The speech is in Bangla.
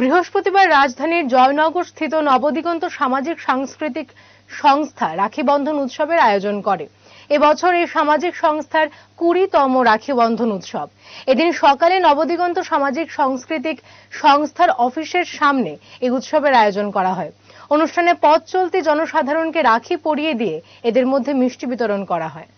বৃহস্পতিবার রাজধানীর জয়নগর স্থিত নবদিগন্ত সামাজিক সাংস্কৃতিক সংস্থা রাখি বন্ধন উৎসবের আয়োজন করে এবছর এই সামাজিক সংস্থার কুড়িতম রাখি বন্ধন উৎসব এদিন সকালে নবদিগন্ত সামাজিক সাংস্কৃতিক সংস্থার অফিসের সামনে এই উৎসবের আয়োজন করা হয় অনুষ্ঠানে পথ চলতি জনসাধারণকে রাখি পরিয়ে দিয়ে এদের মধ্যে মিষ্টি বিতরণ করা হয়